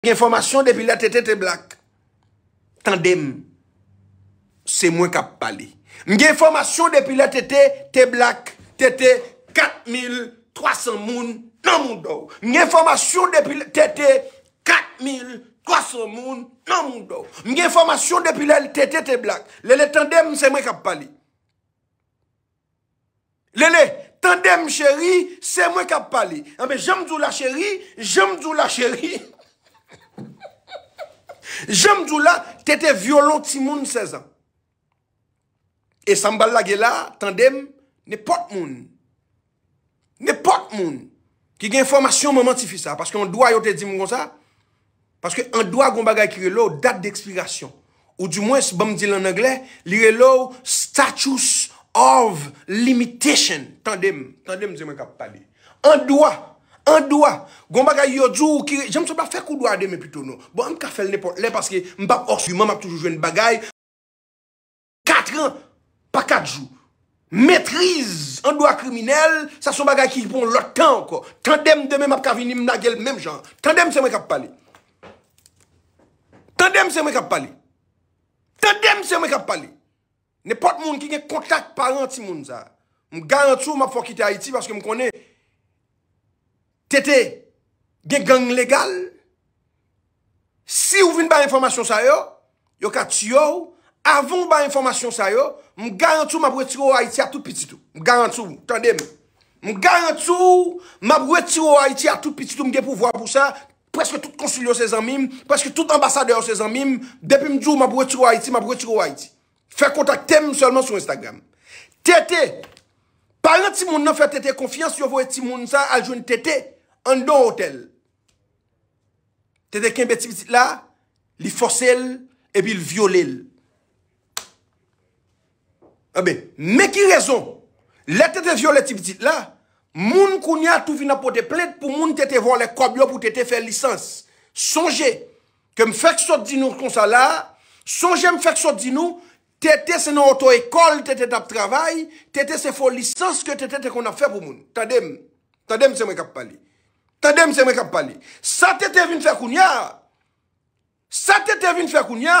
Mengin formation depi la tete T-Black Tandem Se mwen kap pali Mengin formation depi la tete T-Black Tete 4300 moun nan moun daw Mengin formation depi la tete 4300 moun nan moun daw Mengin formation depi la tete T-Black Lele Tandem se mwen kap pali Lele Tandem cheri se mwen kap pali ah, Jamzo la cheri Jamzo la cheri Jamzo la cheri Jamdou la, tete violon ti moun sezan. E sambal la gela, tandem, ne pot moun. Ne pot moun. Ki gen formasyon mou mantifi sa. Paske an doa yo te di moun kon sa. Paske an doa gom bagay ki re lo, dat de eksplikasyon. Ou di mwen se bom di lan angle, li re lo, status of limitation. Tandem, tandem, zemwe kap pali. An doa, An doa, goun bagay yo djou ki... Jem se non. bon, pa fek ou doa deme pito nou. Bo, anm ka fel nepot le, paske mbap orsu, mman map toujou jwen bagay. Katre an, pa katjou. Metriz an doa kriminel, sa son bagay ki jpon lotan anko. Tandem deme map kavini mnagel mem jan. Tandem se mwen kap pale. Tandem se mwen kap pale. Tandem se mwen kap pale. Nepot moun ki gen kontak parenti moun za. M garan tso m ap fokite Haiti paske m konen... Tete, gen gang legal, si ou vin ba informasyon sa yo, yo ka tiyo, avon ba informasyon sa yo, mou garantou mabwet tiyo Haiti a tout pititou. Mou garantou, mou garantou, mabwet tiyo Haiti a tout pititou mge pou vwa pou sa, preske tout konsilyo se zanmim, preske tout ambasadeo se zanmim, depi mdjou mabwet tiyo Haiti, mabwet tiyo Haiti. Fè kontak tem mselman sou Instagram. Tete, palan ti moun nan fè tete konfians, yo vwe ti moun sa al jouni tete. an do hotel. Tete kembe tipi tit la, li fose el, epi li viole el. A be, me ki rezon, le tete viole tipi tit la, moun koun ya touvi na pote plet, pou moun tete vwa le kwa byo, pou tete fe lisans. Sonje, kem fek sot di nou kon sa la, sonje m fek sot di nou, tete se nan oto ekol, tete tap travay, tete se fo lisans, ke tete te kon ap fe pou moun. Tadem, tadem se mwen kap pali. Tade mse mwen kap pali. Sa tete vin fè kounya. Sa tete vin fè kounya.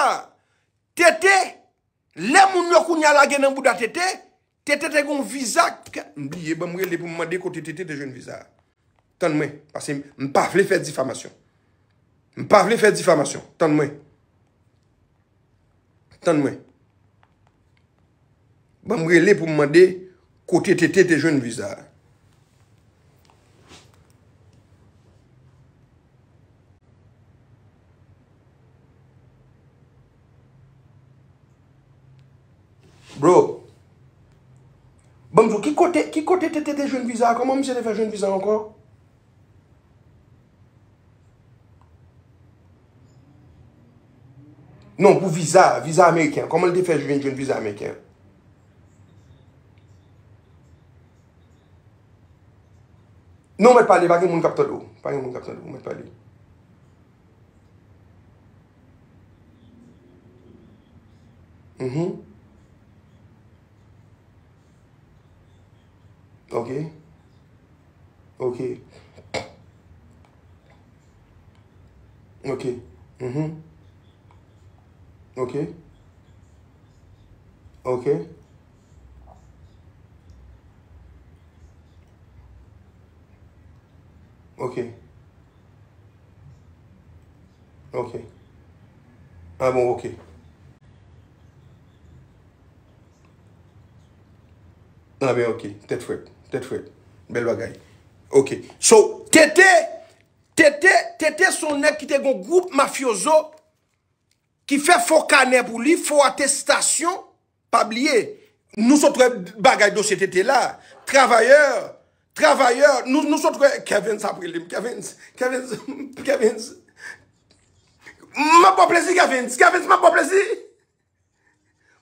Tete. Le moun mwen kounya la gen nan bouda tete. Tete te goun vizak. Mbiye, bambouye le pou mwande kote tete te joun vizak. Tan mwen. Mpa vle fè difamasyon. Mpa vle fè difamasyon. Tan mwen. Tan mwen. Bambouye le pou mwande kote tete te joun vizak. Bro Bon, ki kote, ki kote te te te jwen viza Koman mi se defen jwen viza ankon? Non, pou viza, viza Amerikyan Koman li defen jwen jwen viza Amerikyan? Non, mwen pali, bagi moun kapta do Pagi moun kapta do, mwen pali Mwen mhm. pali Ok. Ok. Ok. Mm -hmm. Ok. Ok. Ok. Ok. Ah bon, ok. Ah ben ok, tête fouette. Tete fwe, bel bagay. Ok, so, tete, tete, tete son ekite gon group mafyozo ki fe fwo kane pou li fwo atestasyon pabliye. Nou sotre bagay dosye tete la. Travayor, travayor, nou sotre... Kavins apre li, Kavins, Kavins, Kavins. Mwen pou plesi Kavins, Kavins mwen pou plesi.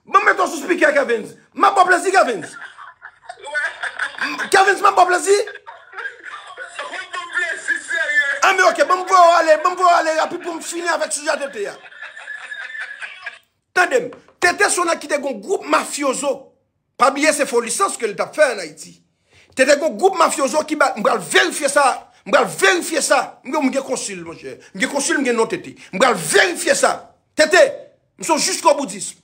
Mwen bon, mwen ton sou spike Kavins, mwen pou plesi Kavins. Kevin, seman pou plazi? Wè ah, pou plazi, sèrye. Ame, ok, e bom vò alè, bom vò alè, api pou m finè avèk sou jat te te ya. Tèdèm, tèdè son akite goun groupe mafioso, pamiye se folisans ke let ap fè anayiti. Tèdè goun groupe mafioso ki mwen gòl verifye sa, mwen gòl verifye sa, mwen gòl mwen gè konsil, manjè, mwen gè konsil mwen gen notte te. Mwen gòl verifye sa, tèdè, mwen son jist kon bout disme.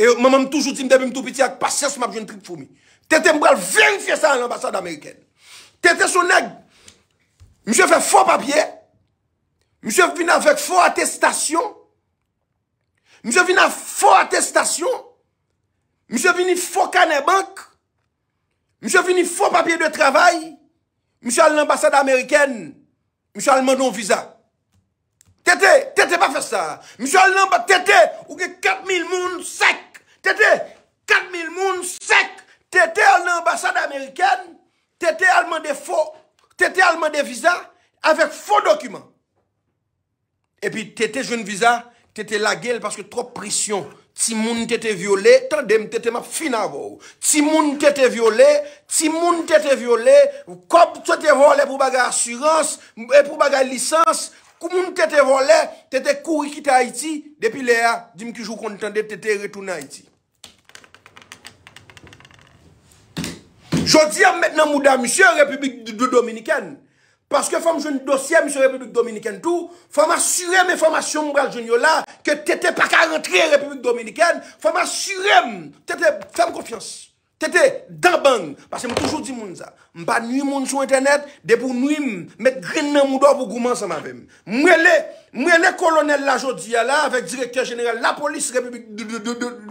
E mè mèm toujou di mdèm mè tou piti ak pasè sè mè ap joun Tete mou bral verifye sa an l'ambassade Amerikèn. Tete sou neg. Mjè fè fò papye. Mjè vina fè fò atestasyon. Mjè vina fò atestasyon. Mjè vini fò kanè bank. Mjè vini fò papye de travay. Mjè al l'ambassade Amerikèn. Mjè al manon visa. Tete, tete pa fè sa. Mjè al l'ambassade. Tete, ouke 4000 moun sek. Tete, 4000 moun sek. Tete an ambasan Ameriken, tete alman de fo, tete alman de viza, avet fo dokumen. E pi tete joun viza, tete la gel paske trop prisyon. Ti moun tete viole, tan dem tete ma fina vou. Ti moun tete viole, ti moun tete viole, koum tete vole pou baga asyranse, e pou baga lisans, koum moun tete vole, tete kou ikite Haiti, depi le a, jim ki jou kontende tete retou na Haiti. Jody am mwen nan moun dan msye Republik Dominiken. Paske fòm joun dosye msye Republik Dominiken tou. Fòm asûrè mwen fòm asyon mwen braljoun yo la. Ke tète pak a rentre Republik Dominiken. Fòm asûrè mwen. Tète fèm konfians. Tète. Dan bang. Paske mwen toujou di moun za. Mba nwi moun sou internet. Depou nwi mwen. Mwen grin nan moun dan vwou gouman san ma vem. Mwen lè. Mwen lè kolonel la Jody a la. Vèk direktyen jenerel la polis Republik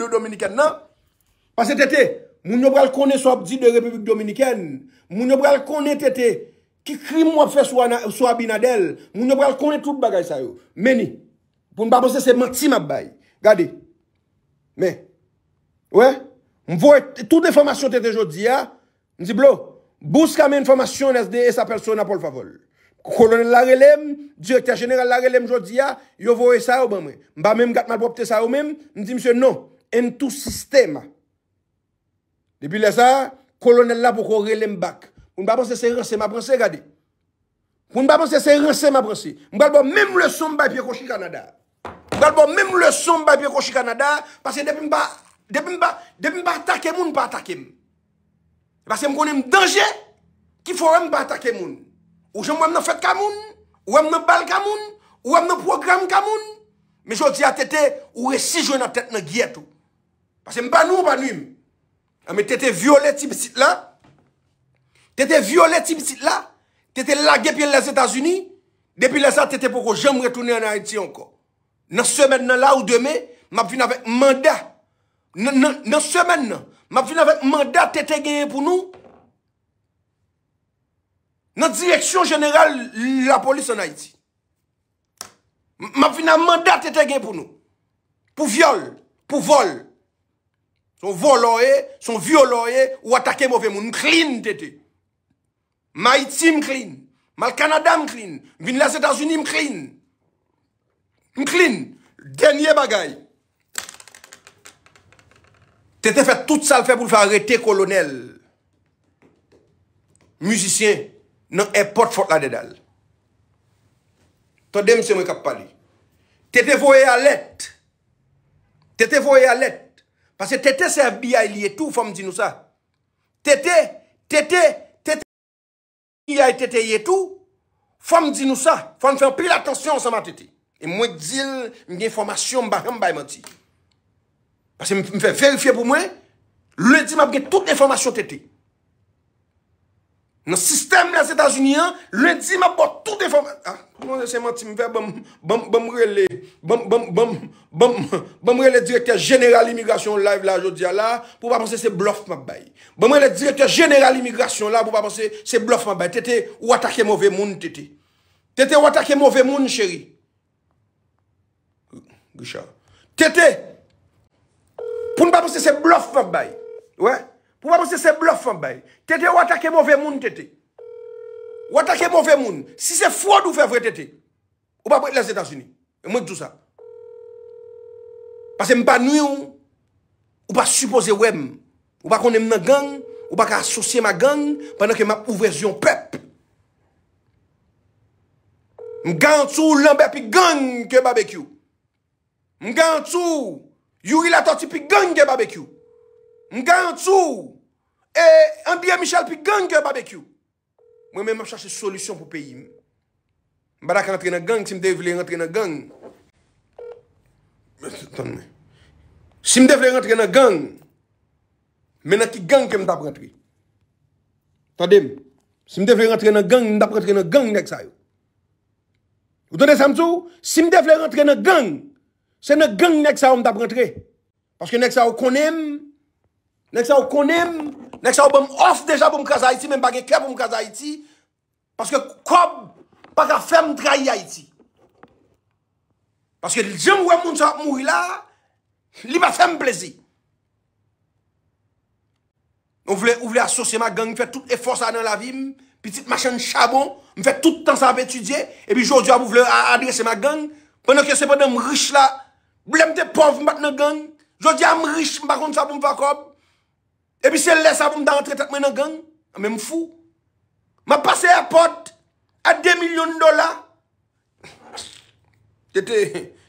Dominiken nan. Paske tète. Moun yo bral konen sop di de Republik Dominiken. Moun yo bral konen tete. Ki krim wap fe swa binadel. Moun yo bral konen tout bagay sa yo. Meni. Poun babose se mati mabay. Gade. Me. We. Mvou et tout de fomasyon tete jodi ya. Ndi blo. Bous ka men fomasyon es de esa person apol favol. Kolon larelem. Direkta jenera larelem jodi ya. Yo vou et sa yo banme. Mba men gatman bopte sa yo men. Ndi mse no. En tout sistema. Depi lè sa, kolonel la pou kore lè mbak. Poun pa ponsè sè rè sè m'aprense gadi. Poun pa ponsè sè rè sè m'aprense. M'galbo mèm lè son m'bay piye koshi Kanada. M'galbo mèm lè son m'bay piye koshi Kanada. Pase depi m'ba, depi m'ba, depi m'ba takè moun pa takèm. Pase m'konè m'danje ki fò m'ba takè moun. Ou jèm wèm nò fèt kamoun, ou wèm nò bal kamoun, ou wèm nò program kamoun. Mè jò di atete ou wè si jò nò tet nò gyè tou. Pase m' Ame tete viole tibisit la. Tete viole tibisit la. Tete lage piye les Etats-Unis. Depi lesa tete poko. Jemre touni an Aiti anko. Nan semen nan la ou deme. Mab fina vek manda. Nan semen nan. Mab fina vek manda tete genye pou nou. Nan direksyon general la polis an Aiti. Mab fina manda tete genye pou nou. Pou viole. Pou vol. Pou vol. Son voloye, son violoye, ou atake bove moun. Mkline tete. Maiti mkline. Mal Kanada mkline. Vin la Zeta Zuni mkline. Mkline. Denye bagay. Tete fè tout sal fè pou fè arrete kolonel. Muzisyen nan epot fò adedal. Tode mse mwen kap pali. Tete foye alet. Tete foye alet. Pase tete se fbi a ili etou, fom di nou sa. Tete, tete, tete, fbi a ili tete yetou, fom di nou sa, fom di nou sa. Fom pri l'atensyon an sa man tete. E mwen dil, mwen gen informasyon mba kèm bay mwen ti. Pase mwen fe verifiye pou mwen, lwen dil mwen gen tout informasyon tete. Nou sistèm na Zetasun intelligent, lèndi mò bouto tout déformé... Éwel akè mophone, chèri tama. Tète... Proun pa ponsè se plòff me baye... Pou pa pwese se blof an bay. Tete watake mou ve moun tete. Watake mou ve moun. Si se fwad ou fe vwe tete. Ou pa brek la Zetansi ni. Mwen tout sa. Pase m pa ni ou. Ou pa suppose wem. Ou pa konem nan gang. Ou pa ka asosye ma gang. Panan ke ma ouvezyon pep. M gang tou lambe pi gang ke mbebekyou. M gang tou yu ila tati pi gang ke mbebekyou. Mga yon tsou... E... An diya michal pi gang ki yon barbecue... Mwen men mwen chase solusyon pou peyi mi... Mbada ki rentre yon gang... Si mde vile rentre yon gang... Mwen se tonne... Si mde vile rentre yon gang... Men a ki gang ke mdap rentre... Tadem... Si mde vile rentre yon gang... Mdap rentre yon gang nek sa yo... Ou donen samsou... Si mde vile rentre yon gang... Se mde gang nek sa yo mdap rentre... Paske nek sa yo konem... Nèk sa ou konèm, nèk sa ou bèm os deja bèm kazay ti, mèm bagè kèp bèm kazay ti, paske kob, baka fèm dra yay ti. Paske jèm wèm moun sa mou ila, li ba fèm plezi. Ou vle asosye ma gang, fè tout effos anè la vim, pitit machèn chabon, mè fè tout tan sa vè tudye, epi jò di ap ou vle adrese ma gang, pènè kè sepèdè m rish la, blèm te pov m patnè gang, jò di ap m rish m bakon sa bèm fakob, Epi se lè sa pou m da antre tak mè nan gang, mè m fou. M a pase a pot a 2 milyon dola. Tete,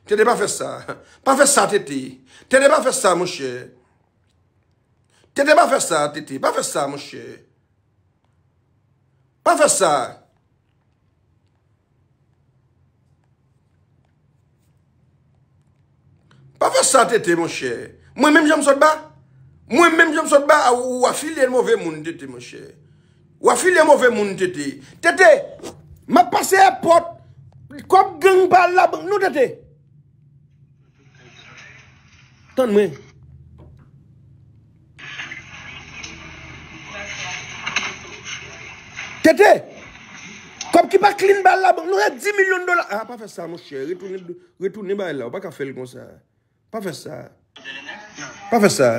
tete pa fè sa. Pa fè sa tete. Tete pa fè sa mouche. Tete pa fè sa tete. Pa fè sa mouche. Pa fè sa. Pa fè sa tete mouche. Mwen mèm jèm sot ba. Mwen mèm jèm sot ba. Mwen menm jom sot ba wafile mwen ve moun dete manche. Wafile mwen ve moun dete. Tete, ma pase a e pot, kop gen ba lab, nou tete? Tane mwen. Tete, kop ki pa klin ba lab, nou re 10 milyon dola. A ah, pa fe sa manche, retouni ba la. Ou pa ka fel kon sa. Pa fe sa. Pa fe sa.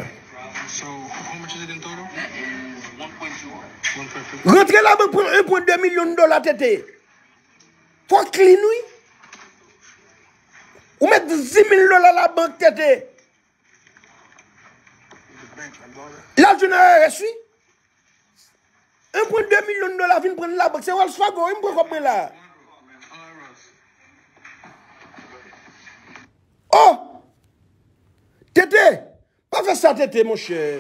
Retre la bank pren 1.2 milyon dollar tete Fwa klinou Ou met 10 milyon dollar la bank tete La jounare reswi 1.2 milyon dollar fin pren la bank Se walsh fago, yon pou kompre la Oh Tete Ate te monsher.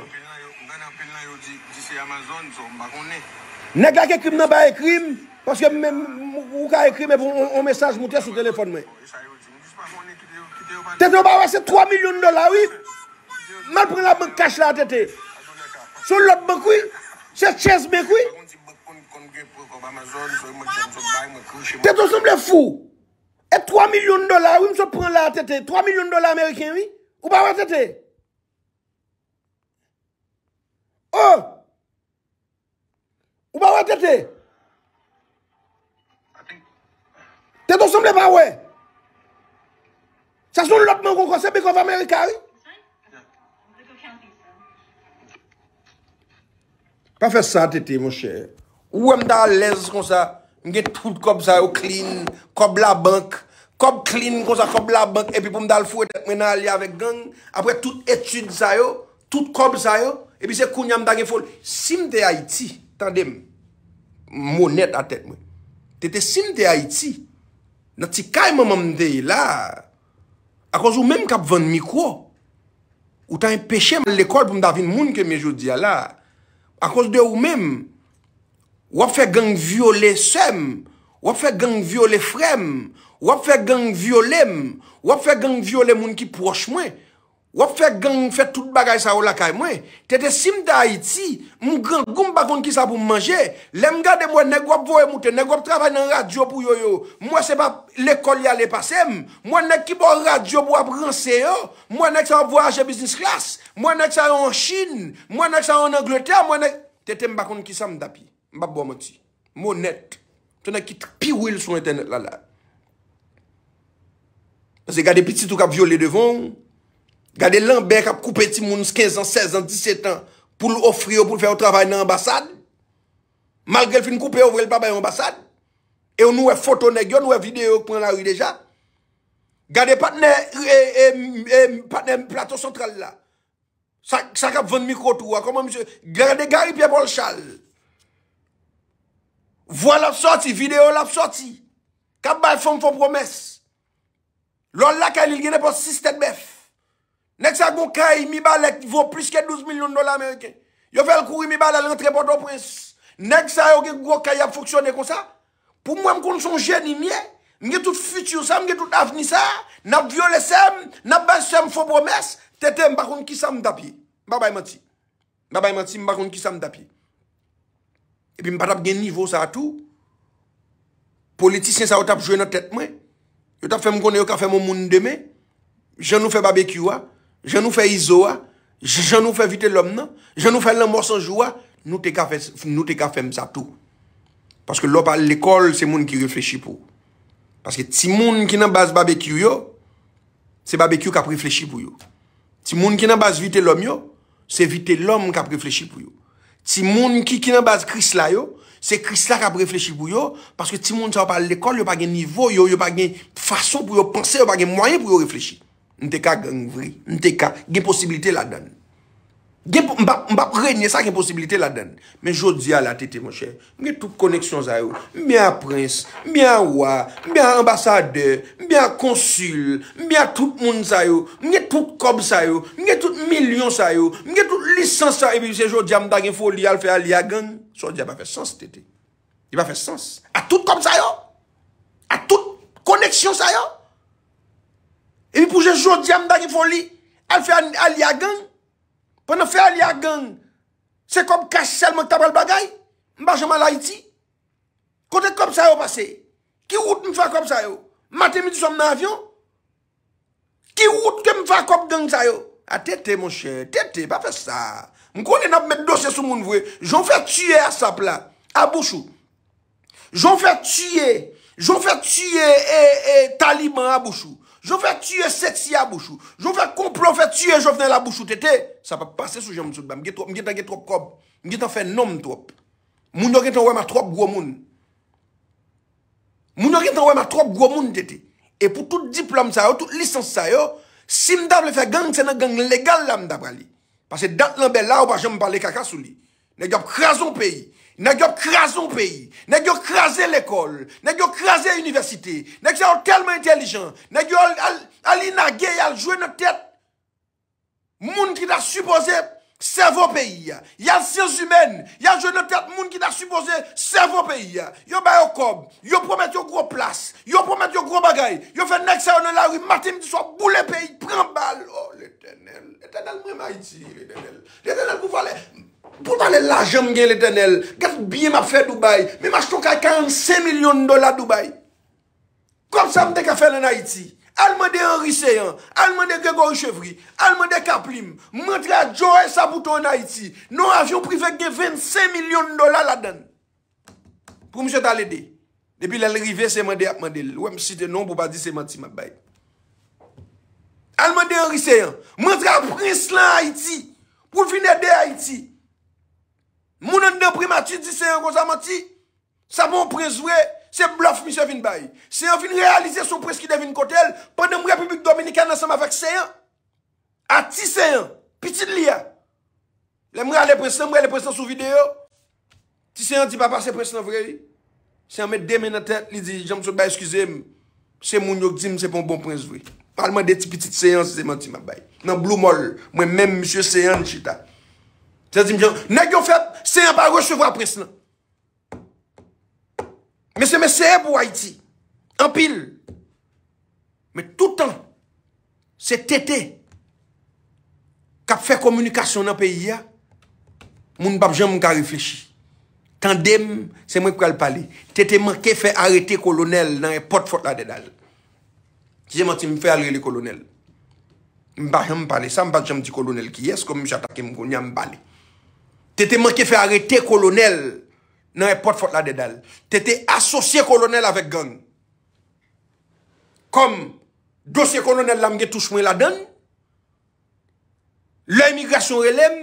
Ne gake krim nan baye krim, paske mwen mwen mwoka e krim, e pou mwen mwote sa telefon mwen. Bon, e tete mwen baye se 3 milyon dola, wii? Mwen pren la mwen kach la ate te. Sou lot mwen kwi? Se ches mwen kwi? Tete mwen sou mwen fou! E 3 milyon dola, wii mwen pren la ate te. 3 milyon dola Amerikin, wii? Ou ba wote te te? Ou ba wè tete? Tete ou se mle ba wè? Sa son lop mwen kon konsep Beko v amerika wè? Pa fè sa tete mwen chè Ou m dal lez kon sa Nge tout kop zayou clean Kop la bank Kop clean kon sa kop la bank E pi pou m dal fwe tek mena alia vek gang Apre tout etude zayou tout kob zay yo, epi se koun yam dage fol, sim te Haiti, tan dem, mounet a tet mwen, te te sim te Haiti, nan ti kay mwen mwen dey la, akos ou men kap vende mikwo, ou tan peche mwen l'ekol pou mdavin moun ke me jodi ya la, akos de ou men, wap fe gang viole sem, wap fe gang viole frem, wap fe gang viole m, wap fe gang viole moun ki proche mwen, Wap fe gang, fe tout bagay sa ou lakay mwen. Tete sim da Haiti, mwen gran, goun bakoun ki sa pou manje. Lem gade mwen nek wap voye mouten, nek wap trabanyan radyo pou yoyo. Mwen se pa l'ekol yale pasem. Mwen nek ki bon radyo pou aprense yo. Mwen nek sa wap voyage business class. Mwen nek sa wap chine. Mwen nek sa wap nanglete. Mwen nek... Tete mbakoun ki sa mdapi. Mbap bo mwoti. Mwen net. Tene kit piwil sou internet lala. Se gade piti tou kap viole devon... Gade lanbe kap koupe ti moun 15 an, 16 an, 17 an pou l'ofri yo pou l'fè yon travay nan ambasad. Mal gre l'fin koupe yo vre l'papay yon ambasad. E yon nou e foton e gyo, nou e videyo yon pren la ou yon deja. Gade patne e, e, e, e, patne e mplato sentral la. Sa, sa kap vende mikrotou a, koman misyo. Gade garipye bol chal. Vwa l ap sorti, videyo l ap sorti. Kap balfon fò promes. Lò l lakal il genè po sistem bef. Nèk sa yon kay mibal ek, vò plus ke 12 milyon dola Ameriken. Yo fel kou mibal al rentre poto pres. Nèk sa yon ge gwo kay ap foksyone kon sa. Pou mwen kon son jen inye, nge tout futu sa, nge tout avni sa, nap vyole sem, nap bas sem fò promes, tete mbakoun ki sa mdapi. Mbaba imati. Mbaba imati mbakoun ki sa mdapi. E pi mbada gen nivou sa tout. Politisyen sa wot ap jwè nan tèt mwen. Wot ap fèm kon yo ka fèm o moun demè. Jèn nou fè bbq wò. jen nou fè izou a, jen nou fè vite l'om nan, jen nou fè l'an morsan jou a, nou te ka fèm sa tou. Paske lò pa l'ekol, se moun ki reflechi pou. Paske ti moun ki nan bas babekyu yo, se babekyu ka preflechi pou yo. Ti moun ki nan bas vite l'om yo, se vite l'om ka preflechi pou yo. Ti moun ki nan bas kris la yo, se kris la ka preflechi pou yo, paske ti moun ki nan bas l'ekol, yo pa gen nivou yo, yo pa gen fason pou yo pense, yo pa gen mwayen pou yo reflechi pou yo. Nte ka genvri, nte ka genpossibilite la den. Mbap rene sa genpossibilite la den. Men jodi a la tete monsher, mwenye tout koneksyon zayou. Mwenye prins, mwenye wak, mwenye ambasade, mwenye konsul, mwenye tout moun zayou. Mwenye tout kob zayou, mwenye tout milyon zayou, mwenye tout lisans zayou. E mwenye tout lisans zayou, mwenye tout lisans zayou. E mi pouje jodi am bagi foli, al fe a li a gang. Pwene fe a li a gang, se kop kache sel mwen tabal bagay, mba jema la iti. Kote kop sayo pase, ki wout mwen fa kop sayo? Mate mi disom nan avyon, ki wout ke mwen fa kop gang sayo? A ah, tete mwen che, tete, pa fe sa. Mwen konye nap mwen dosye sou moun vwe, jom fe tue a sapla, a bouchou. Jom fe tue, jom fe tue taliban a bouchou. Je fè tue sètsi a bouchou. Je fè komplo fè tue jo venè la bouchou tete. Sa pa pase sou jèm soudbè. Mge tè gè trok kob. Mge tè fè nom trok. Moun yo gè tè wè mè trok gwo moun. Moun yo gè tè wè mè trok gwo moun tete. E pou tout diplòm sa yo, tout lisans sa yo, si mdab le fè gang, se nan gang legal la mdab a li. Pase dat lan bel la ou pa jèm pale kaka sou li. Ne gèp krason peyi. Nèk yo krason peyi, nèk yo krasen l'ekol, nèk yo krasen l'universite, nèk yo telman intelijen, nèk yo alina gey aljouen nèk tet moun ki da supose sevo peyi. Yal siens humen, yaljouen nèk tet moun ki da supose sevo peyi. Yo bayo kob, yo promet yo gro plas, yo promet yo gro bagay, yo fe nèk seyo nè la wimati mdi so, bou le peyi, pren bal, oh l'Etenel, Etenel mrema iti, l'Etenel, l'Etenel koufale. Poutan lè l'ajem gen lè tenel. Gat biye map fè Dubaï. Mè mach ton kankan 5 milyon dola Dubaï. Kom sa mdè ka fè lè Naiti. Alman dè Henri Seyen. Alman dè Grégory Chevry. Alman dè Kaplim. Mèntre a Joe Sabouton Naiti. Non avyon privè gè 25 milyon dola la den. Pou msè talè de. Depi lè l'rive seman de apman de lè. Ouè msè te non pou pa di seman ti map bay. Alman dè Henri Seyen. Mèntre a Prince lè Naiti. Pou vine de Naiti. Moun an deprimati di seyon rosa manti Sa moun prez vre Se blof mi se vin bay Seyon vin realize sou prez ki devin kotel Pan moun Republik Dominika nan seman fak seyon A ti seyon Pitit li ya Le mwen ale prez seyon mwen ale prez seyon sou video Ti seyon di papa se prez seyon vre Seyon met demen naten Ni di jamsou bay eskize Seyon moun yok di mse pon bon prez vre Parleman de ti pitit seyon seyon manti ma bay Nan blou mol mwen menm msye seyon chita Seyon di mwen jen Nèk yo fèp Se yon pa rechevwa pres nan. Mese mese e pou Haiti. An pil. Mese tout an. Se tete. Kap fe komunikasyon nan peyi ya. Moun bab jen mou ka reflechi. Tan dem, se mwen kwa l pali. Tete man ke fe arete kolonel nan e potfot la dedal. Tije man ti mwen fe alre li kolonel. Mba jen mou pali. San mba jen mwen di kolonel ki yes. Kom mwen chata ke mwen kon yon mwen pali. Te te man ke fe arete kolonel nan e pot fote la dedal. Te te asosye kolonel avek gang. Kom, dosye kolonel la mge touche mwen la den. La emigrasyon relem.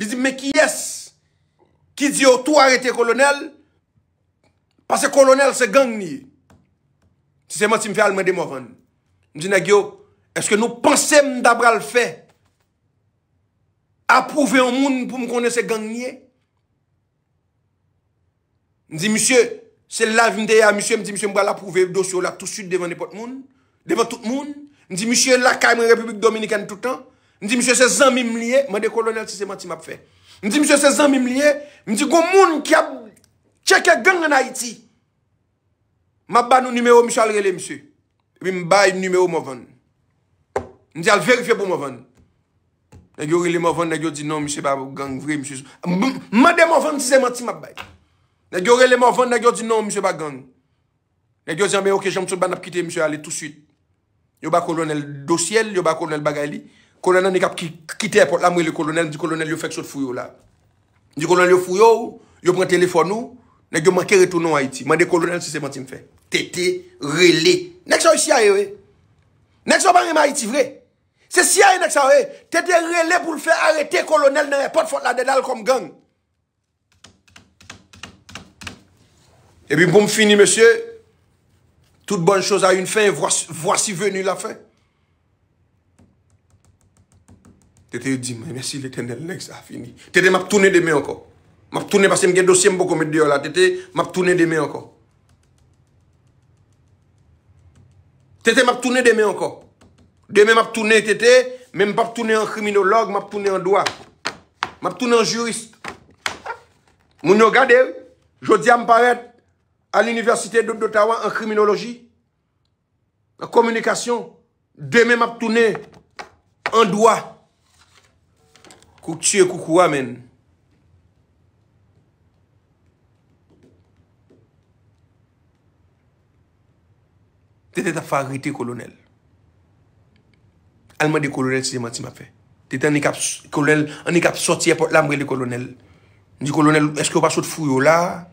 Di zi, me ki yes. Ki zi yo tou arete kolonel. Pase kolonel se gang ni. Ti se man si mfe al mwen de mou ven. Ndi na gyo, eske nou pensem dabra l fey. Aprouve yon moun pou m konese gang nye. Ndi misye, se la vinde ya misye, m di misye m wala prouve yon dosyo la tout chute devan de pot moun. Devan tout moun. Ndi misye laka yon Republik Dominikane toutan. Ndi misye se zanmim liye. Ma de kolonel si se ma ti map fe. Ndi misye se zanmim liye. Ndi gwo moun ki ap cheke gang an Haiti. Map ba nou nimeyo misye al rele misye. Epi m bay nimeyo mou ven. Ndi al verife pou mou ven. Ndi. Nè gyo rele mou avan, nè gyo di nou msè ba gang, vre msè sou. Mwen de mou avan, nè gyo di nou msè ba gang. Nè gyo di anbe, ok, jen msou ban ap kite msè, ale tout suite. Yo ba kolonel dosyel, yo ba kolonel bagay li. Kolonel ne kap kite, apot la mwen le kolonel, di kolonel yo fek sou fuyo la. Di kolonel yo fuyo, yo pren telefon nou, nè gyo man kere tou nou Haiti. Mwen de kolonel, si se mwen ti mfe. Tete, rele, nèk sou yisi ayewe. Nèk sou ban reme Haiti vre. Se siya yon ek sa wey, tete re le pou l fè arete kolonel nan repot fòt la dedal kom gang. E pi pou m fini, monsye, tout bon chòs a yon fin, vwasi veni la fin. Tete yon di, man, yon si le tenel lek sa fini. Tete map toune deme anko. Map toune, pasen m gen dosyem bo komet diyo la, tete, map toune deme anko. Tete map toune deme anko. Deme m ap toune tete, men m pa ap toune an kriminolog, m ap toune an doa. M ap toune an jurist. Moun yo gade, jodi am paret an l'universite de Ottawa an kriminologi. An komunikasyon. Deme m ap toune an doa. Kouk tse koukou amen. Tete ta farite kolonel. Alman de kolonel si de mati ma fe. Tete an e kap sorti apot la mwen de kolonel. Mwen di kolonel, eske ou pa sot fuyo la?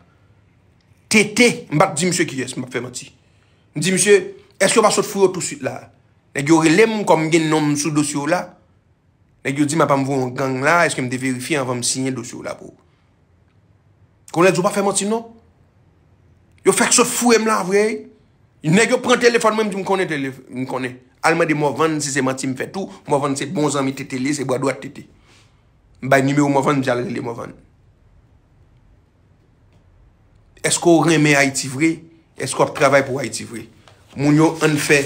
Tete! Mwen bat di msye kyes, mwen bat fe mati. Mwen di msye, eske ou pa sot fuyo tout süt la? Nè gyo relem kon mwen gen nom msou dosyo la? Nè gyo di mwen pa mwen vwen gang la, eske mwen de verifi an vwen mwen sinye dosyo la pou? Kolonel, jou pa fe mati nou? Yo fek sot fuyo mwen la vwey? Nè gyo pren telefon mwen mwen di mwen konen telefon mwen konen? Alman de movan, se se mati m fetou, movan se bon zan mi tete li, se bo adwa tete. Bay nime ou movan, jale li movan. Esko reme Haiti vre, esko ap travay pou Haiti vre. Moun yo an fe,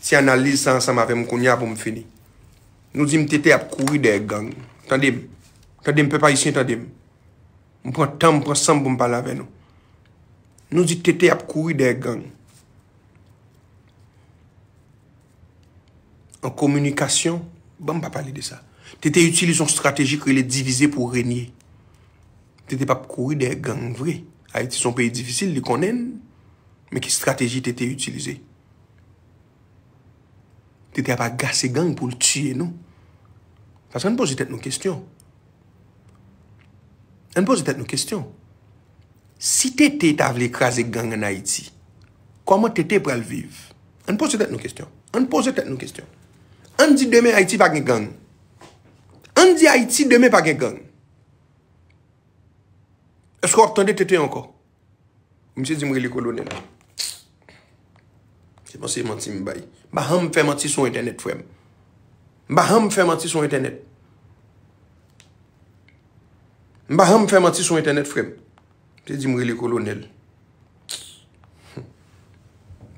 si analize san, san ma ve m konya pou m fini. Nou zi m tete ap kuri de gang. Tade m, tade m pe pa isye tade m. M pran tan, m pran san pou m pala ve nou. Nou zi tete ap kuri de gang. An komunikasyon, ban pa pali de sa. Tete utilize yon strategi kre le divize pou renyi. Tete pa pou kouri de gang vre. Haiti son peyi difisil, li konen. Men ki strategi tete utilize? Tete ap agase gang pou l tye nou? Fase an pose tete nou kestyon. An pose tete nou kestyon. Si tete ta avle krasi gang an Haiti, kwa man tete pral vive? An pose tete nou kestyon. An pose tete nou kestyon. An di deme Haiti pa gen gang. An di Haiti deme pa gen gang. Esko wak tande tete anko? Mse di mre li kolonel. Se panse yi e manti mi bay. Mba ham fè manti son internet fwem. Mba ham fè manti son internet. Mba ham fè manti son internet fwem. Mse di mre li kolonel.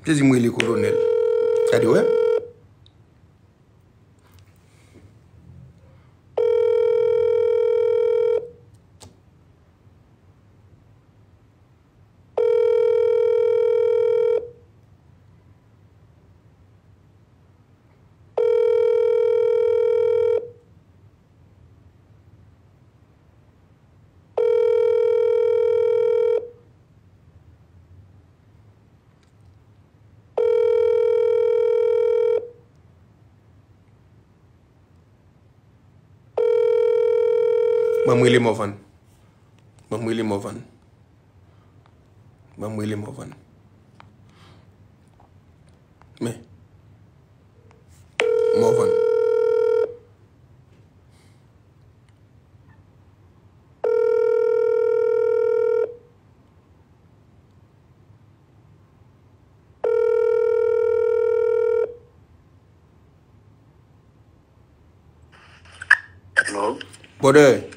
Mse di mre li kolonel. Adewè? Ba mwili mo van. Ba mwili mo van. Ba mwili mo van. Me. Mo van. Hello. Bode.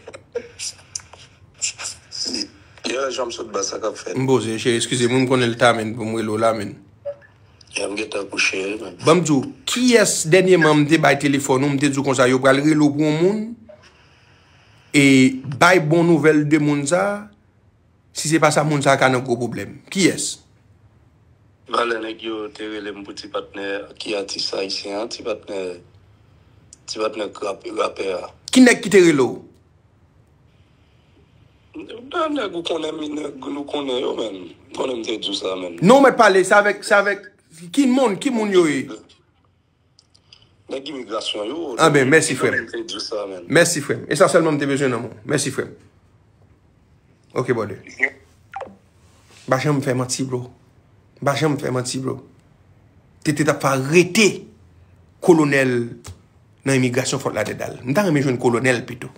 Mboze, eskize, mwen konel ta men pou mwelo la men Yem geta kou shere men Bambzou, ki es denye mwen mwen te bay telefon ou mwen te zou konsa yo pral relo pou moun E bay bon nouvel de moun sa Si se pasa moun sa ka nan kou problem, ki es? Balenek yo te rele mwen pou ti patne ki atisa isi an, ti patne Ti patne krapi, krapi a Kin nek ki te rele ou? Non met pale, sa avek ki moun, ki moun yo yi. A be, mersi frem. Mersi frem. E ah sa selman bon, te veze nan moun. Mersi frem. Ok, body. Ba jen mi fey mati bro. Ba jen mi fey mati bro. Te te tap fa rete kolonel nan emigrasyon fote la dedal. Mwen tan eme jen kolonel pito.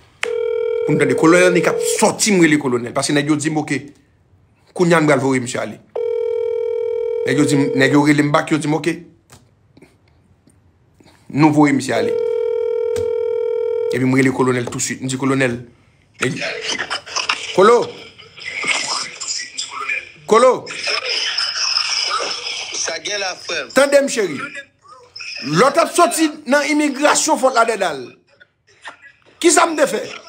Kolo yon ni kap soti mwili kolonel, pasi ne yon di mwoke, kou nyan mwal vori msye Ali. Ne yon di mbak yon di mwoke, nou vori msye Ali. Ewi mwili kolonel toutsuit, mwili kolonel. Kolo! Kolo! Tandem cheri, lot ap soti nan imigrasyon fote ade dal. Ki sa mde fe? Kolo!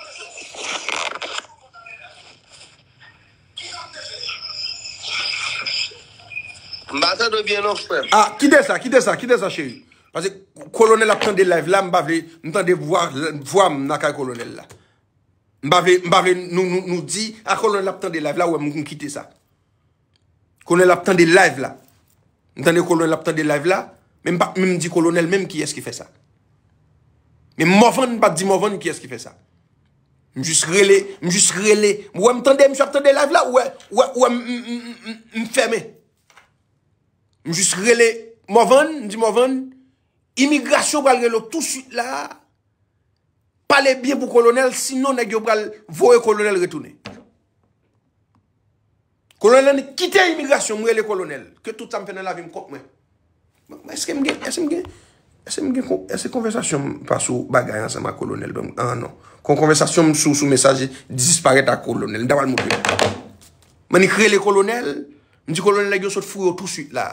Mba sa devye nou s'pèm. A, ki de sa, ki de sa, ki de sa chè yon. Pase kolonel ap tande live la, mba vle, mbè tande vwa m nakay kolonel la. Mba vle, mba vle, nou, nou, nou, nou di, a kolonel ap tande live la, wè mou mkite sa. Kolonel ap tande live la. Mbè tande kolonel ap tande live la, mbè mbak mè mdi kolonel mèm ki eski fè sa. Mbè mbovan mbak di mbovan ki eski fè sa. Mjous rile, mjous rile, wè mtande mswa ap tande live la, wè, wè, wè, m, m Mwen jis krele, mwen ven, mwen di mwen ven, imigrasyon pral relo tout süt la, pale bien pou kolonel, sino nè gyo pral vore kolonel retounen. Kolonel ane kite imigrasyon, mwen bon, rele kolonel, ke toutan penen la ah, vi mkon mwen. Mwen eske mgen, eske mgen, eske mgen kon, eske konversasyon mwen pasou bagayansan ma kolonel, kon konversasyon mwen sou, sou mesaje, disparate a kolonel, mwen krele kolonel, mwen di kolonel la gyo sot furo tout süt la,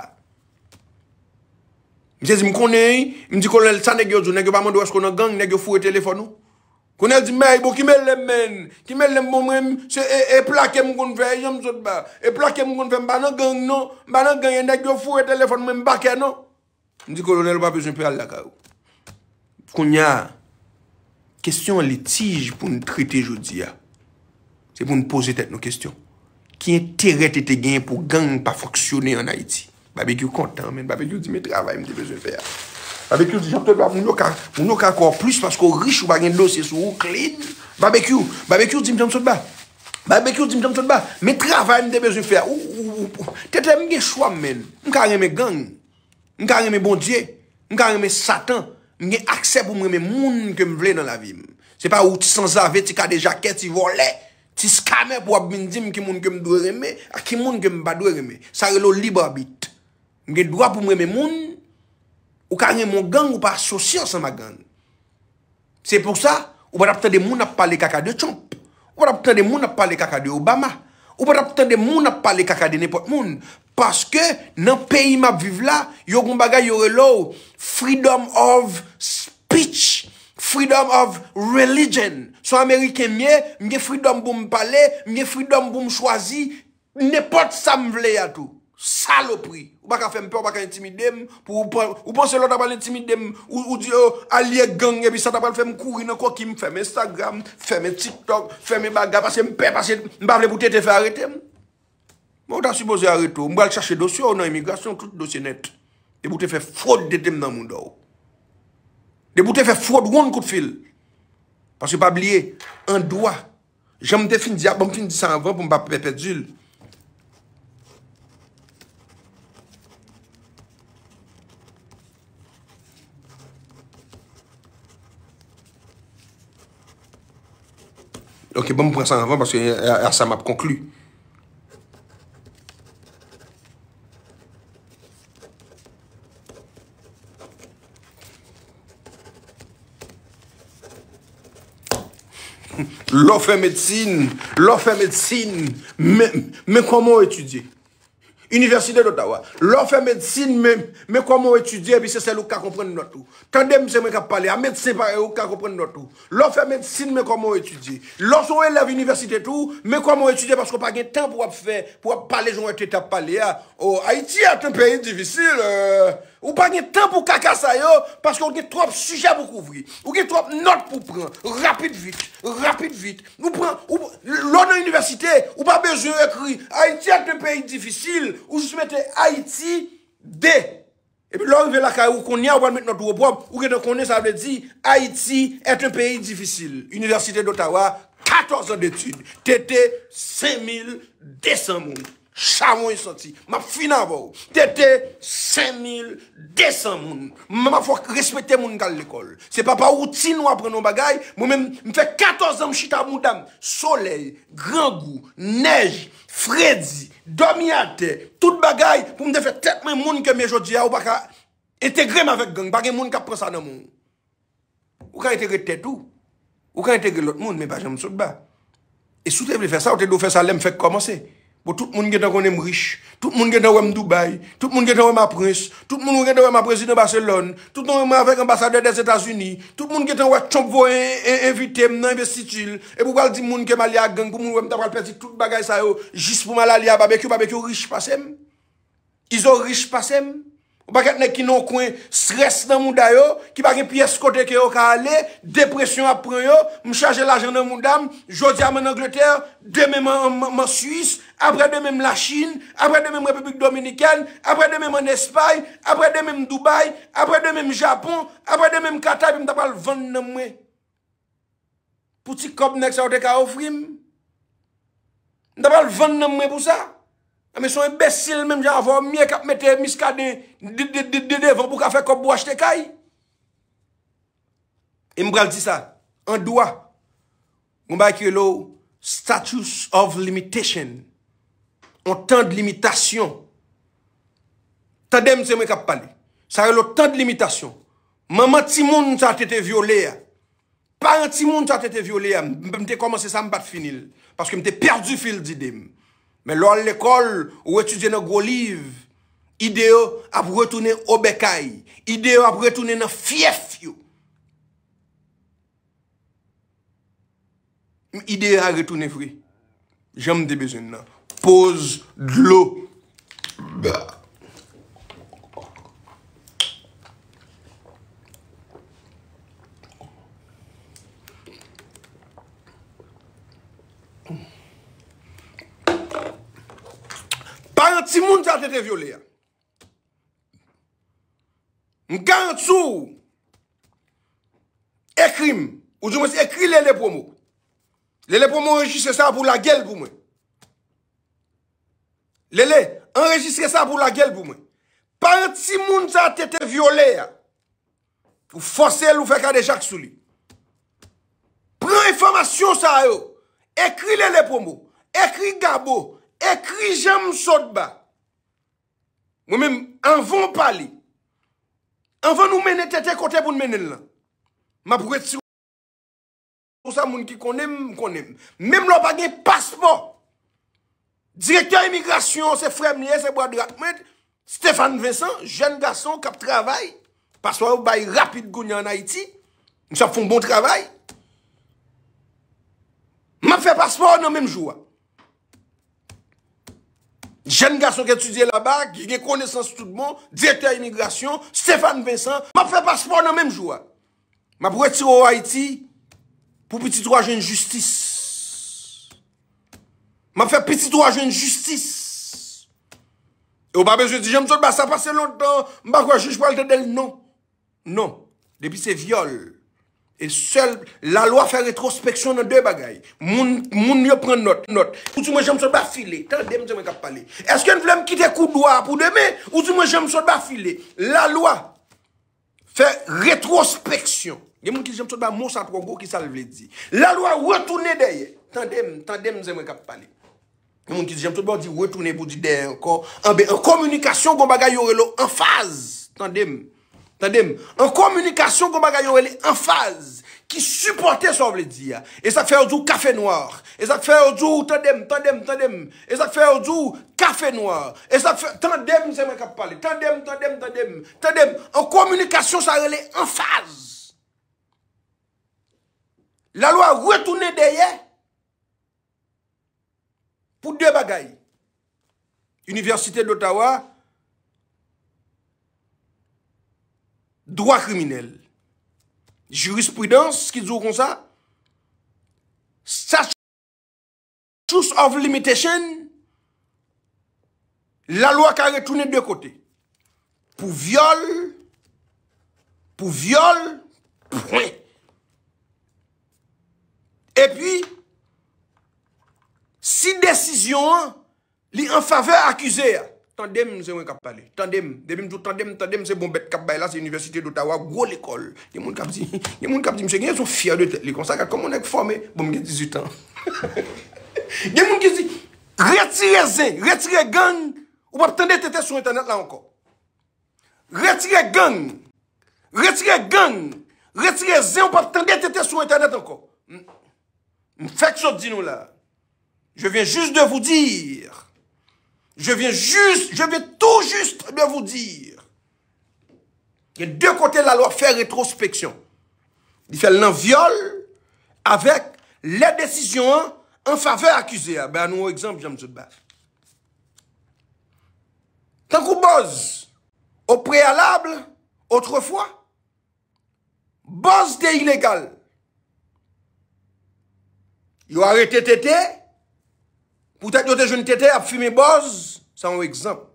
Mwen se zi, mwen konen, mwen di kolonel sa negyo zo, negyo pa mandou as konon gang, negyo fure telefon nou. Konen zi, mwen e bo, ki men lem men, ki men lem bon men, se e, e plake mwen konon fe, e jom zot ba. E plake mwen konon fe, mwen banan gang nou, banan gang, e negyo fure telefon mwen baken nou. Mwen di kolonel, wap bezon pe al laka ou. Konya, kestyon li tij pou mwen trite jodi ya, se pou mwen pose tet nou kestyon. Kin teret ete gen pou gang pa foksyone an Haiti? Ba bekyou kontan men, ba bekyou di me travay mde beze fè. Ba bekyou di jante dwa moun yo ka, moun yo ka akor plus pasko rish ou bagen dosye sou ou klid. Ba bekyou, ba bekyou di mte mse dwa. Ba bekyou di mte mse dwa, me travay mde beze fè. Tetè mwen gen chwa men, mwen ka reme gang, mwen ka reme bondye, mwen ka reme satan, mwen gen aksep mwen reme moun kem vle nan la vi. Se pa ou ti sans ave, ti ka de jaket, ti vole, ti skame pou ap mwen di mke moun kem dwe reme, a ki moun kem pa dwe reme. Sa relo libo abit. Mwen gen dwa pou mwen men moun, ou ka angen mwen gang ou pa asosyon sa mwen gang. Se pou sa, ou pa rapte de moun ap pale kaka de Trump. Ou pa rapte de moun ap pale kaka de Obama. Ou pa rapte de moun ap pale kaka de nepot moun. Paske nan peyi map vive la, yo goun bagay yo relo, freedom of speech, freedom of religion. Sou Amerike mwen, mwen gen freedom pou mwen pale, mwen gen freedom pou mwen chwazi, nepot sa mwen vle yato. Salopri, ou baka fem pe, ou baka intimidem, ou ponselo taban intimidem, ou diyo oh, alie gang, epi sa taban fem kouri nan kwa kim, fem Instagram, fem TikTok, fem e baga, pasye mpe, pasye mpe, mpap le pou te te fe aretem. Mwen ta supose areto, mwen al chache dosyo ou nan imigrasyon, tout dosye net, de pou te fe fote de tem nan moun do. De pou te fe fote, woun kout fil, pasye mpap liye, an doa, jan mte fin di ap, mpap fin di sanvan, mpap pe pe zil. Ok, bon moun prese an avan, parce que sa euh, euh, map conclue. L'offre est médecine. L'offre est médecine. Mais comment étudier? Université d'Ottawa. L'offre médecine mè, mè kwa mè ou étudie, e pi se sel ou ka kompren nou a tou. Tandèm se mè ka pale, a médecine pa e ou ka kompren nou a tou. L'offre médecine mè kwa mè ou étudie. L'offre mè lave université tou, mè kwa mè ou étudie, pasko pa gen tan pou ap fe, pou ap pale, joun wè te tap pale ya. O Haiti a te peye divisil. Ou pa gen tan pou kakasa yo, paske ou gen trop suja pou kouvri. Ou gen trop not pou pran. Rapide vit, rapide vit. Nou pran, lò nan universite, ou pa bejè ekri, Haïti ete peyi difisil, ou jous mette Haïti de. Epe lò yon vela kaya, ou konye, ou ban mette notou wopwam, ou gen ton konye, sa vle di, Haïti ete peyi difisil. Universite de Ottawa, 14 ans d'etude, tete 5200 mouni. Chavon yi soti, map finavou Tete, 5200 moun Maman fok respete moun kal lekol Se papa ou tino aprenon bagay Mwen mwen mwen fè 14 an mwen chita moun dam Soleil, grangou, nej, fredzi, domiante Tout bagay pou mwen fè tet mwen moun ke me jodi ya ou baka Etegre ma vek gang, bagen moun kap presa nan moun Ou ka etegre tete ou Ou ka etegre lot moun, mwen pa jen mwen sote ba E sote vle fè sa ou te do fè sa lè mwen fè komose Bo tout moun gen tan konen m riche, tout moun gen tan wèm Dubaï, tout moun gen tan wèm apres, tout moun gen tan wèm apresine Barcelona, tout moun gen tan wèm avèk ambassadeur des Etats-Unis, tout moun gen tan wèm chomp wèm invité m nan investitil, e pou wèl di moun gen tan wèm alè a gen, pou moun gen tan wèm apresine tout bagay sa yo, jis pou mèl alè a babèk yo, babèk yo riche pasèm, izò riche pasèm. baket nek ki nan kwen stres nan moun dayo, ki baken piyes kote ke yo ka ale, depresyon apren yo, m chanje la jen nan moun dam, jodi a men Angleterre, deme men men Suisse, apre deme men la Chine, apre deme men Republik Dominikane, apre deme men Espaye, apre deme men Dubaie, apre deme men Japon, apre deme men Qatar, pi m tapal vande nan mwen. Pouti kop nek sa wote ka ofrim, m tapal vande nan mwen pou sa. Ame ah, son ebesil menm jan avon miye kap mette miska de devan pou kafe kop pou achete kay. E mbra li di sa. An doa. Mba ki e lo status of limitation. An tan de limitation. Tade mse mwen kap pali. Sa re lo tan de limitation. Maman ti moun sa te te violea. Paran ti moun sa te te violea. Mbe mte komanse sa mbat finil. Paske mte perdu fil di deme. Mè lò l lèkol, wè tu zè nè gwo liv. Ide yo ap wè toune obèkay. Ide yo ap wè toune nè fief yo. Mè ide yo ap wè toune fri. Jèm dè bezèn nan. Poz dlo. Parti moun sa tete viole ya. M gant sou. Ekrim. Ou jom se ekri le le promo. Le le promo enregistre sa pou la gel pou mwen. Le le. Enregistre sa pou la gel pou mwen. Parti moun sa tete viole ya. Ou fose lou fekade jak sou li. Pren informasyon sa yo. Ekri le le promo. Ekri gabo. Ekri le promo. Ekri jèm sot ba. Mwen mèm, an van pali. An van nou menè tètè kote bun menè lè. Mèm pou eti ou sa moun ki konèm, konèm. Mèm lò bagè paspo. Direktyen emigrasyon, se frèm niè, se boad ratmèd. Stéphane Vincent, jèn gason kap travay. Paspo ou bay rapide gounè an Haiti. Mèm sa fon bon travay. Mèm fè paspo an nan mèm jwa. Jen gason ke etudye la bag, gen konesans tout bon, direkte a inigrasyon, Stéphane Vincent, m ap fè paspon nan mèm joua. M ap wè tir wè wè iti pou piti drwa jen justice. M ap fè piti drwa jen justice. E ou pa bè jen justice, jen m sot, m pa sa pase lontan, m pa kwa jen jpou al te del non. Non, depi se viole. E sel, la loi fè retrospeksyon nan dè bagay. Moun yo pren not, not. Ou di mwen jèm sot ba file, tan dèm jèm wè kap pale. Eske n vle m kite kou doa pou demè? Ou di mwen jèm sot ba file, la loi fè retrospeksyon. Gen moun ki di jèm sot ba mousa trogo ki salve di. La loi wè toune deyè, tan dèm, tan dèm jèm wè kap pale. Gen moun ki di jèm sot ba di wè toune, bou di deyè anko. Anbe, an komunikasyon kon bagay yore lo an faz, tan dèm. Tandem, an komunikasyon kon bagay yo wè lè an faz ki supportè sou wè lè di ya. E sa fè yo djou kafè noir. E sa fè yo djou tandem, tandem, tandem. E sa fè yo djou kafè noir. E sa fè yo djou tandem, tandem, tandem. Tandem, an komunikasyon sa wè lè an faz. La lwa wè toune deye pou dè bagay. Universite d'Ottawa Dwa kriminelle. Jurispridans, skidzou kon sa. Sa choum. Truth of limitation. La lwa kare toune de kote. Pou viole. Pou viole. Pouen. E pi. Si desisyon li an fave akuse a. Tandem mse mwen kap pale Tandem mse bon bet kap bayla Se universite d'Ottawa Gwo l'ekol Gye moun kap di Gye moun kap di Mse genye sou fya de Kon sakat kon moun ek fome Bon gen 18 an Gye moun ki zi Retire zen Retire gen Ou pap tende tete sou internet la anko Retire gen Retire gen Retire zen Ou pap tende tete sou internet anko Mfek so di nou la Je ven juste de vous dire Je viens juste, je viens tout juste de vous dire. que y deux côtés de la loi fait rétrospection. Il fait un viol avec les décisions en faveur accusé. Ah, ben, nous, exemple, j'aime ce Tant qu'on bosse au préalable, autrefois, bosse des illégal. Il a arrêté Tété, Poutak yo te jouni tete ap fime boz, sa yon ekzamp.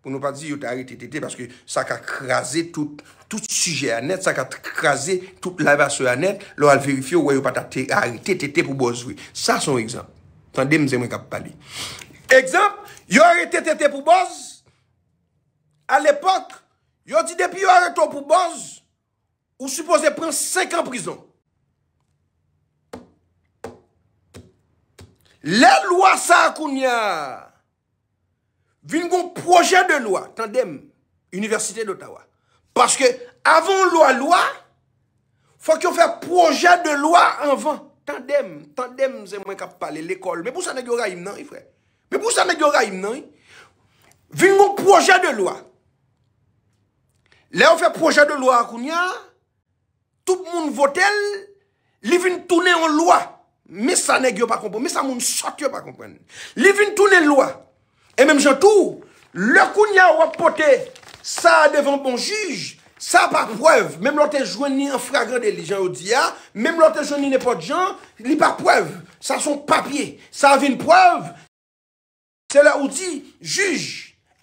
Pounou pa di yo te harite tete, paske sa ka krasi tout sujet anet, sa ka krasi tout lavaso anet, lor al verifyo wè yo pa te harite tete pou boz wè. Sa son ekzamp. San dem zè mwen kap pali. Ekzamp, yo harite tete pou boz, a l'epok, yo di depi yo harite pou boz, ou suppose pren 5 an prizon. Le lwa sa akounia. Vin goun proje de lwa. Tandem. Universite de Ottawa. Paske avon lwa lwa. Fwa ki ou fe proje de lwa anvan. Tandem. Tandem ze mwen kap pale l'ekol. Me pou sa nagyora im nan ifre. Me pou sa nagyora im nan ifre. Vin goun proje de lwa. Le ou fe proje de lwa akounia. Toup moun votel. Li vin toune an lwa. Me sa neg yo pa kompon, me sa moun chak yo pa kompon. Li vin toune lwa, e menm jan tou, lakoun ya wak pote, sa devan bon juj, sa pa prev, menm lante jwen ni an fragre de li jan ou di ya, menm lante jwen ni nepot jan, li pa prev, sa son papye, sa vin prev, se la ou di, juj,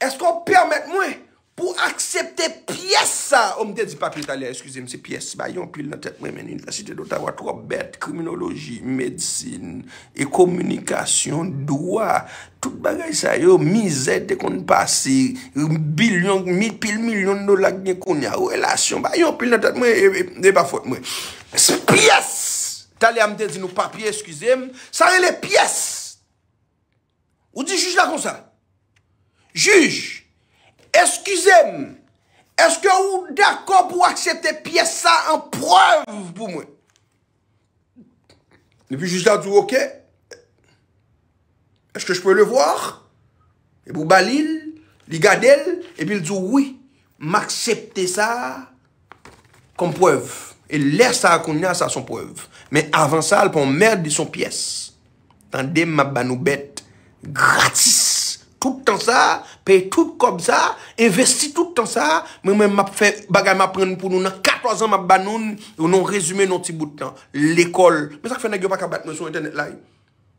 esko permit mwen, pou aksepte piyes sa, ou oh, mde di papi taler, eskouze mse piyes, ba yon pil nan tet mwen men, Universite d'Ottawa, 3 bet, kriminoloji, medsine, e komunikasyon, doua, tout bagay sa yo, mizete kon pasi, bilion, pil milyon do la gne kon ya, ou relasyon, ba yon pil nan tet mwen, e pa e, e, e, fote mwen, piyes, taler mde di nou papi, eskouze mse, sa yon le piyes, ou di juj la kon sa, juj, Eskize m, eske ou d'akon pou aksepte piye sa en preuve pou mwen? Depi jis la djou, ok, eske jpe le vwa? E pou balil, li gadel, epi l djou, oui, maksepte sa, kon preuve, e lese sa akounas sa son preuve, men avan sa al pou mmerdi son piyes, tan dem ma banoubet, gratis, toutan sa, pe tout kob za, investi tout tan sa, mwen mwen mwap fe bagay mwap pren pou nou nan, 4-3 an mwap ban nou nan, ou nan rezume nou ti bout nan, l'ekol, mwen sak fe nagyo baka bat mwen sou internet live.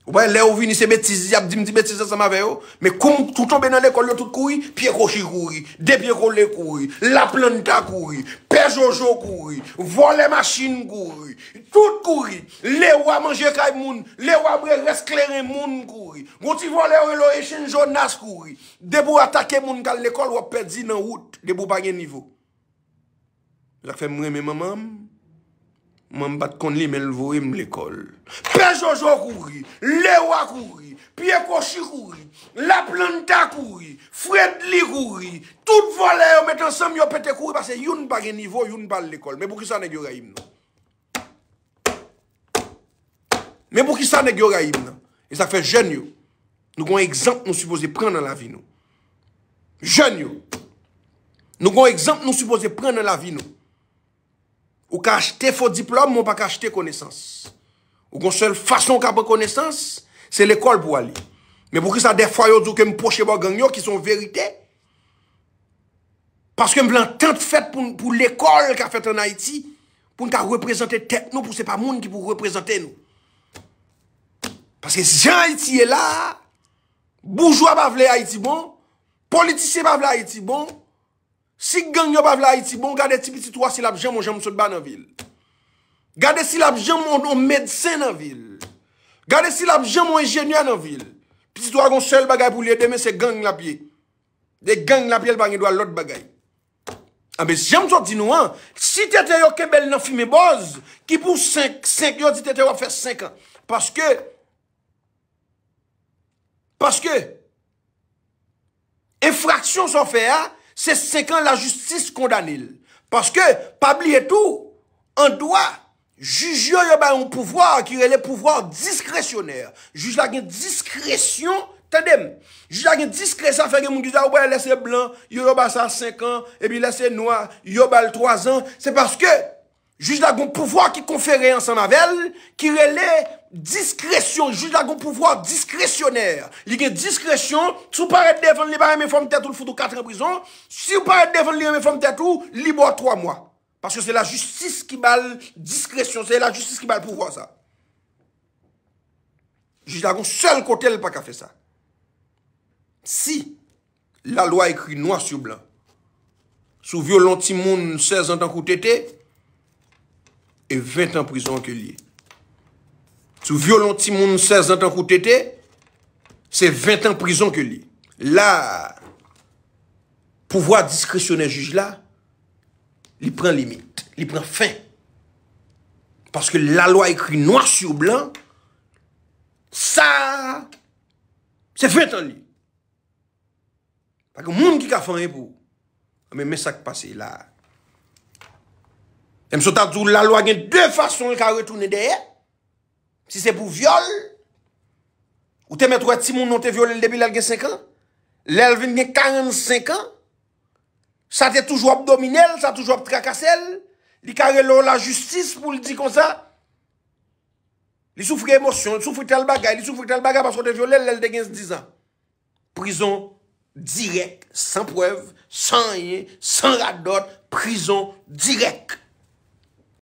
Ou baye le ou vi ni se betizi ap di mti betizi sa ma veyo? Me koum toutou be nan dekol yo tout koui, piye kou chi koui, de piye kou le koui, la planta koui, pe jojo koui, vole machin koui, tout koui, le ou a manje kay moun, le ou a bre resklere moun koui, gouti vole ou lo eshen jounas koui, debou atake moun kal le kol wap pedi nan wout, debou bagen nivo. La fe mweme mamam, Mwen bat kon li men vou im l'ekol. Pejojo kouri, Lewa kouri, Piekoshi kouri, Laplanta kouri, Fredli kouri. Tout vole yo met ansam yo pete kouri. Pase yon ba gen nivou, yon ba l'ekol. Mwen pou ki sa ne gyora im nou? Mwen pou ki sa ne gyora im nou? E sa fe jen yo. Nou kon ekzant nou suppose prena la vi nou. Jen yo. Nou kon ekzant nou suppose prena la vi nou. Ou ka achete fote diplome, moun pa ka achete konesans. Ou kon sel fason ka pa konesans, se l'ekol pou ali. Men pou ki sa defwayo dzou ke m pou chebo gangyo ki son verite. Paske m vlan tant fete pou l'ekol ka fete an Haiti, pou n ka reprezenter tek nou, pou se pa moun ki pou reprezenter nou. Paske zyan Haiti e la, boujwa pa vle Haiti bon, politisye pa vle Haiti bon, Si gang yon pa vla Haiti bon, gade ti piti to a silap jen mon jen msot ba nan vil. Gade silap jen mon don medsen nan vil. Gade silap jen mon enjenya nan vil. Piti to a gon sel bagay pou liye deme se gang la pie. De gang la pie l bagay yon do a lot bagay. A ah, be jen msot di nou an. Si tete yo kebel nan fime boz, ki pou 5, 5 yo di tete yo fe 5 an. Paske. Paske. Infraksyon son fe a... Se sekan la justis kondanil. Paske, pabli etou, an doa, juj yo yo bal yon pouvoir, ki re le pouvoir diskresyoner. Juj la gen diskresyon, tanem. Juj la gen diskresyon, fe gen moun gizal, yo bal yon lese blan, yo yo bal sa 5 an, epi lese noa, yo bal 3 an, se paske, Juj la goun pouvwa ki konferè an san navel, ki rele diskresyon. Juj la goun pouvwa diskresyonèr. Likè diskresyon, sou paret defen li barè mè fòm tètou l'foutou katre prizon, si ou paret defen li barè mè fòm tètou, li bo a 3 mwa. Parce que c'est la justice ki bal diskresyon. C'est la justice ki bal pouvwa sa. Juj la goun sèl kote l'paka fè sa. Si la loi ekri noua sou blan, sou violenti moun 16 an tan kote tè, C'est 20 ans prison ke li. Sou violenti moun 16 ans tan kou tete. C'est 20 ans prison ke li. La. Pouvoi diskresyonen juj la. Li pren limit. Li pren fin. Paske la lo a ekri noyre si ou blan. Sa. C'est 20 ans li. Pak moun ki ka fanyen pou. Ame mè sak pase la. La. Emso tatou lalwa gen dwe fason l ka retounen deye. Si se pou viole. Ou te met wè ti moun non te viole l debi l el gen 5 an. L el ven gen 45 an. Sa te toujou ap domine l, sa toujou ap trakase l. Li ka re lon la justice pou l di kon sa. Li soufri emosyon, li soufri tel bagay. Li soufri tel bagay pason te viole l l el gen 10 an. Prison direk, sanpwev, sanye, sanradot, prison direk.